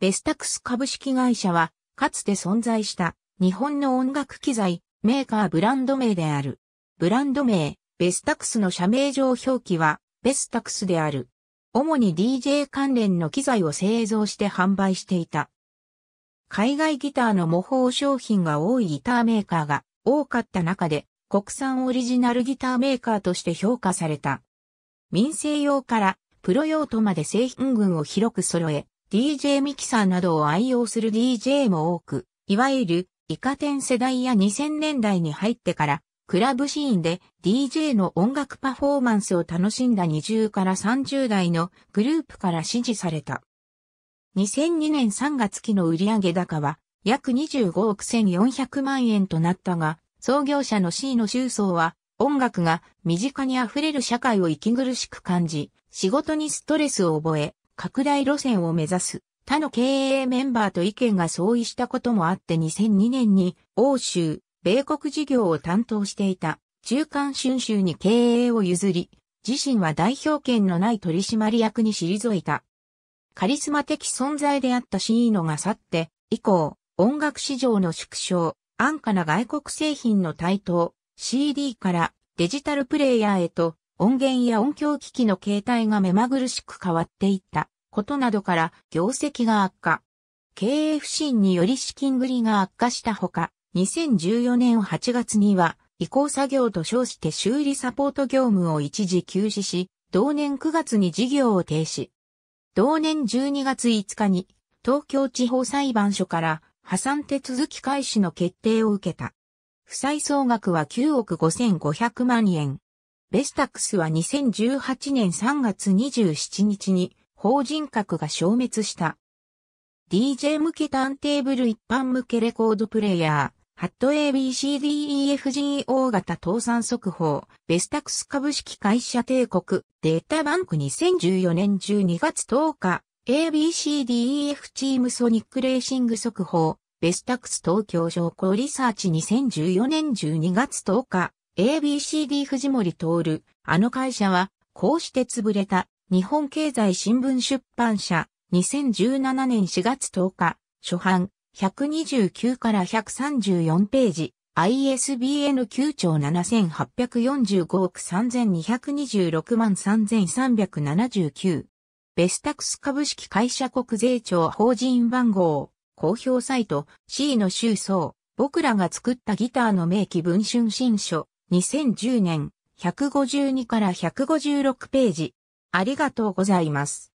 ベスタクス株式会社は、かつて存在した日本の音楽機材、メーカーブランド名である。ブランド名、ベスタクスの社名上表記は、ベスタクスである。主に DJ 関連の機材を製造して販売していた。海外ギターの模倣商品が多いギターメーカーが多かった中で、国産オリジナルギターメーカーとして評価された。民生用からプロ用途まで製品群を広く揃え、DJ ミキサーなどを愛用する DJ も多く、いわゆるイカ天世代や2000年代に入ってから、クラブシーンで DJ の音楽パフォーマンスを楽しんだ20から30代のグループから支持された。2002年3月期の売上高は約25億1400万円となったが、創業者の C の周層は音楽が身近に溢れる社会を息苦しく感じ、仕事にストレスを覚え、拡大路線を目指す他の経営メンバーと意見が相違したこともあって2002年に欧州、米国事業を担当していた中間春秋に経営を譲り、自身は代表権のない取締役に退いた。カリスマ的存在であったシーノが去って、以降、音楽市場の縮小、安価な外国製品の台頭、CD からデジタルプレイヤーへと音源や音響機器の形態が目まぐるしく変わっていったことなどから業績が悪化。経営不振により資金繰りが悪化したほか、2014年8月には移行作業と称して修理サポート業務を一時休止し、同年9月に事業を停止。同年12月5日に東京地方裁判所から破産手続き開始の決定を受けた。負債総額は9億5500万円。ベスタックスは2018年3月27日に法人格が消滅した。DJ 向けターンテーブル一般向けレコードプレイヤー、ハット ABCDEFGO 型倒産速報、ベスタックス株式会社帝国、データバンク2014年12月10日、ABCDEF チームソニックレーシング速報、ベスタックス東京商工リサーチ2014年12月10日、ABCD 藤森徹、あの会社は、こうして潰れた、日本経済新聞出版社、2017年4月10日、初版、129から134ページ、ISBN 9兆7845億3226万3379。ベスタクス株式会社国税庁法人番号、公表サイト C の収層、僕らが作ったギターの名機文春新書、2010年152から156ページ。ありがとうございます。